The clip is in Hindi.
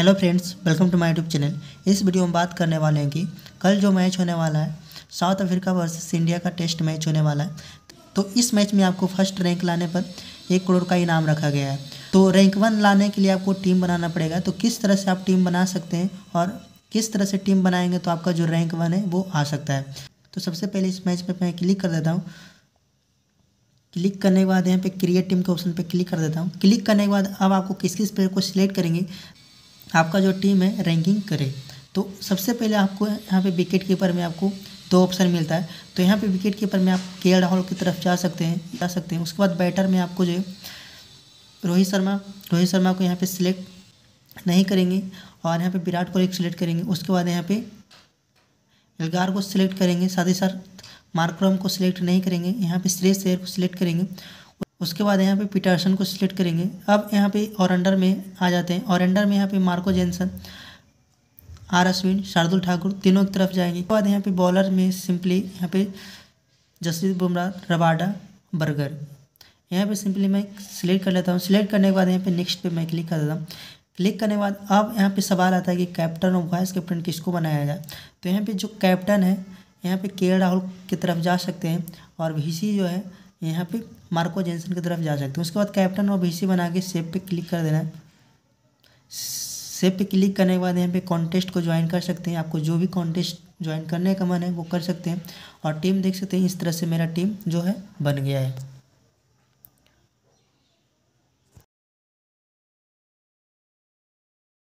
hello friends welcome to my YouTube channel इस वीडियो में बात करने वाले हैं कि कल जो मैच होने वाला है साउथ अफ्रीका वर्सेस इंडिया का टेस्ट मैच होने वाला है तो इस मैच में आपको फर्स्ट रैंक लाने पर एक करोड़ का इनाम रखा गया है तो रैंक वन लाने के लिए आपको टीम बनाना पड़ेगा तो किस तरह से आप टीम बना सकते हैं और किस तरह से टीम बनाएंगे तो आपका जो रैंक वन है वो आ सकता है तो सबसे पहले इस मैच पर मैं क्लिक कर देता हूँ क्लिक करने के बाद यहाँ पे क्रिएट टीम के ऑप्शन पे क्लिक कर देता हूँ क्लिक करने के बाद अब आपको किस किस प्लेयर को सिलेक्ट करेंगे आपका जो टीम है रैंकिंग करे तो सबसे पहले आपको यहाँ पे विकेट कीपर में आपको दो ऑप्शन मिलता है तो यहाँ पे विकेट कीपर में आप के एल राहुल की तरफ जा सकते हैं जा सकते हैं उसके बाद बैटर में आपको जो है रोहित शर्मा रोहित शर्मा को यहाँ पे सिलेक्ट नहीं करेंगे और यहाँ पे विराट कोहली सिलेक्ट करेंगे उसके बाद यहाँ पे एल्गार को सिलेक्ट करेंगे साथ ही साथ मार्क्रम को सिलेक्ट नहीं करेंगे यहाँ पे श्रेयस शेयर को सिलेक्ट करेंगे उसके बाद यहाँ पे पीटरसन को सिलेक्ट करेंगे अब यहाँ पे ऑरेंडर में आ जाते हैं ऑरेंडर में यहाँ पे Marco Jansen R Ashwin Shardul Thakur तीनों की तरफ जाएंगे उसके बाद यहाँ पे बॉलर में सिंपली यहाँ पे जसप्रीत बुमराह रबाडा बर्गर यहाँ पे सिंपली मैं सिलेक्ट कर लेता हूँ सिलेक्ट करने के बाद यहाँ पे नेक्स्ट पे मैं क्लिक कर देता हूँ क्लिक करने के बाद अब यहाँ पे सवाल आता है कि कैप्टन और वाइस कैप्टन किसको बनाया जाए तो यहाँ पे जो कैप्टन है यहाँ पे के राहुल की तरफ जा सकते हैं और वीसी जो है यहाँ पे मार्को जेंसन की तरफ जा सकते हैं उसके बाद कैप्टन और बीसी बना के सेब पे क्लिक कर देना है सेब पे क्लिक करने के बाद यहाँ पे कॉन्टेस्ट को ज्वाइन कर सकते हैं आपको जो भी कॉन्टेस्ट ज्वाइन करने का मन है वो कर सकते हैं और टीम देख सकते हैं इस तरह से मेरा टीम जो है बन गया है